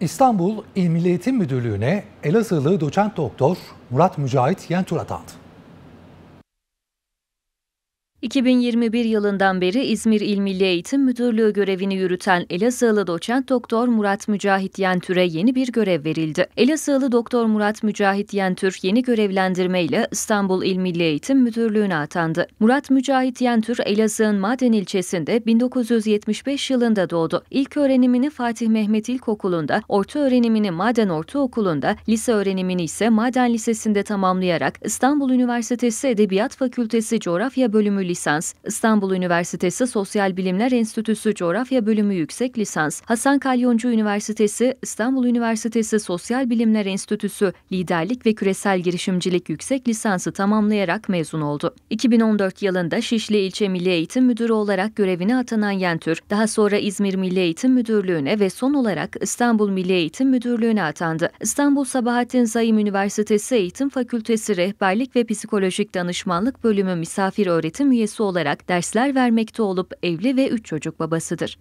İstanbul İl Milli Eğitim Müdürlüğü'ne Elazığlı doçent doktor Murat Mücahit Yentur atandı. 2021 yılından beri İzmir İl Milli Eğitim Müdürlüğü görevini yürüten Elazığlı doçent doktor Murat Mücahit Yentür'e yeni bir görev verildi. Elazığlı doktor Murat Mücahit Yentür yeni görevlendirme ile İstanbul İl Milli Eğitim Müdürlüğü'ne atandı. Murat Mücahit Yentür Elazığ'ın Maden ilçesinde 1975 yılında doğdu. İlk öğrenimini Fatih Mehmet İlkokulu'nda, orta öğrenimini Maden Ortaokulu'nda, lise öğrenimini ise Maden Lisesi'nde tamamlayarak İstanbul Üniversitesi Edebiyat Fakültesi Coğrafya Bölümü lisans, İstanbul Üniversitesi Sosyal Bilimler Enstitüsü Coğrafya Bölümü yüksek lisans, Hasan Kalyoncu Üniversitesi, İstanbul Üniversitesi Sosyal Bilimler Enstitüsü Liderlik ve Küresel Girişimcilik yüksek lisansı tamamlayarak mezun oldu. 2014 yılında Şişli İlçe Milli Eğitim Müdürü olarak görevine atanan Yentür, daha sonra İzmir Milli Eğitim Müdürlüğü'ne ve son olarak İstanbul Milli Eğitim Müdürlüğü'ne atandı. İstanbul Sabahattin Zaim Üniversitesi Eğitim Fakültesi Rehberlik ve Psikolojik Danışmanlık Bölümü misafir öğretim üyesi üyesi olarak dersler vermekte olup evli ve üç çocuk babasıdır.